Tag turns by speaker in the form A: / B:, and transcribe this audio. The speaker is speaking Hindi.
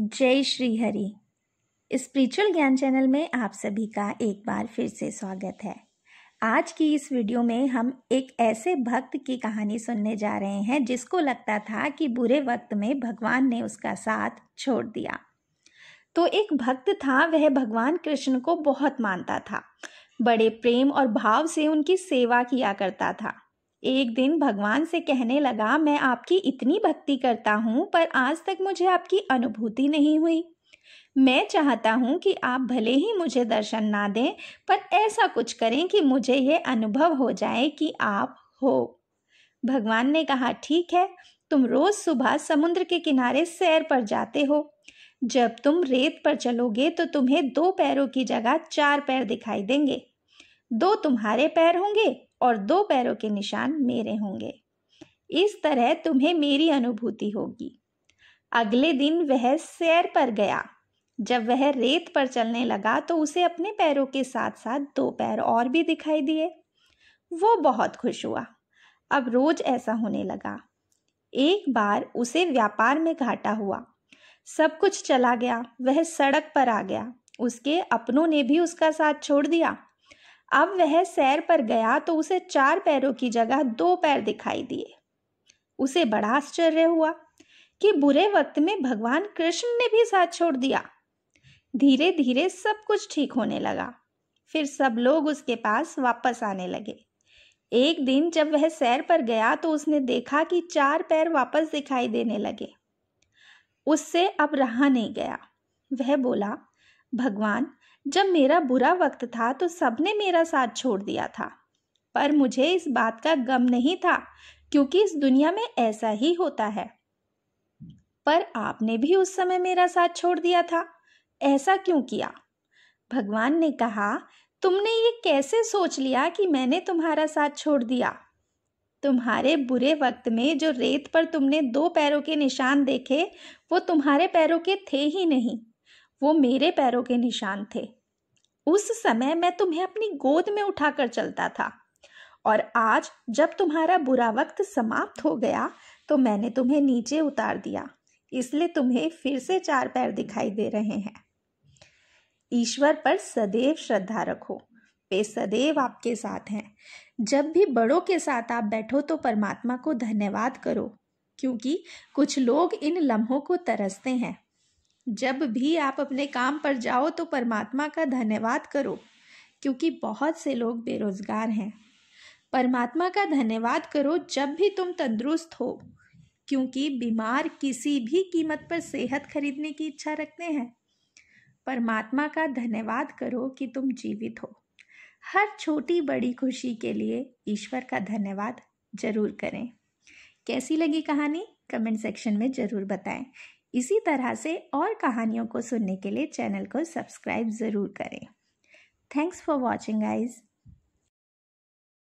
A: जय श्री हरि स्पिरिचुअल ज्ञान चैनल में आप सभी का एक बार फिर से स्वागत है आज की इस वीडियो में हम एक ऐसे भक्त की कहानी सुनने जा रहे हैं जिसको लगता था कि बुरे वक्त में भगवान ने उसका साथ छोड़ दिया तो एक भक्त था वह भगवान कृष्ण को बहुत मानता था बड़े प्रेम और भाव से उनकी सेवा किया करता था एक दिन भगवान से कहने लगा मैं आपकी इतनी भक्ति करता हूँ पर आज तक मुझे आपकी अनुभूति नहीं हुई मैं चाहता हूँ कि आप भले ही मुझे दर्शन ना दें पर ऐसा कुछ करें कि मुझे ये अनुभव हो जाए कि आप हो भगवान ने कहा ठीक है तुम रोज़ सुबह समुद्र के किनारे सैर पर जाते हो जब तुम रेत पर चलोगे तो तुम्हें दो पैरों की जगह चार पैर दिखाई देंगे दो तुम्हारे पैर होंगे और दो पैरों के निशान मेरे होंगे इस तरह तुम्हें मेरी अनुभूति होगी अगले दिन वह सैर पर गया जब वह रेत पर चलने लगा तो उसे अपने पैरों के साथ साथ दो पैर और भी दिखाई दिए वो बहुत खुश हुआ अब रोज ऐसा होने लगा एक बार उसे व्यापार में घाटा हुआ सब कुछ चला गया वह सड़क पर आ गया उसके अपनों ने भी उसका साथ छोड़ दिया अब वह सैर पर गया तो उसे चार पैरों की जगह दो पैर दिखाई दिए उसे बड़ा आश्चर्य हुआ कि बुरे वक्त में भगवान कृष्ण ने भी साथ छोड़ दिया धीरे धीरे सब कुछ ठीक होने लगा फिर सब लोग उसके पास वापस आने लगे एक दिन जब वह सैर पर गया तो उसने देखा कि चार पैर वापस दिखाई देने लगे उससे अब रहा नहीं गया वह बोला भगवान जब मेरा बुरा वक्त था तो सबने मेरा साथ छोड़ दिया था पर मुझे इस बात का गम नहीं था क्योंकि इस दुनिया में ऐसा ही होता है पर आपने भी उस समय मेरा साथ छोड़ दिया था ऐसा क्यों किया भगवान ने कहा तुमने ये कैसे सोच लिया कि मैंने तुम्हारा साथ छोड़ दिया तुम्हारे बुरे वक्त में जो रेत पर तुमने दो पैरों के निशान देखे वो तुम्हारे पैरों के थे ही नहीं वो मेरे पैरों के निशान थे उस समय मैं तुम्हें अपनी गोद में उठाकर चलता था और आज जब तुम्हारा बुरा वक्त समाप्त हो गया तो मैंने तुम्हें नीचे उतार दिया इसलिए तुम्हें फिर से चार पैर दिखाई दे रहे हैं ईश्वर पर सदैव श्रद्धा रखो वे सदैव आपके साथ हैं जब भी बड़ों के साथ आप बैठो तो परमात्मा को धन्यवाद करो क्योंकि कुछ लोग इन लम्हों को तरसते हैं जब भी आप अपने काम पर जाओ तो परमात्मा का धन्यवाद करो क्योंकि बहुत से लोग बेरोज़गार हैं परमात्मा का धन्यवाद करो जब भी तुम तंदुरुस्त हो क्योंकि बीमार किसी भी कीमत पर सेहत खरीदने की इच्छा रखते हैं परमात्मा का धन्यवाद करो कि तुम जीवित हो हर छोटी बड़ी खुशी के लिए ईश्वर का धन्यवाद जरूर करें कैसी लगी कहानी कमेंट सेक्शन में ज़रूर बताएं इसी तरह से और कहानियों को सुनने के लिए चैनल को सब्सक्राइब ज़रूर करें थैंक्स फॉर वॉचिंग आइज़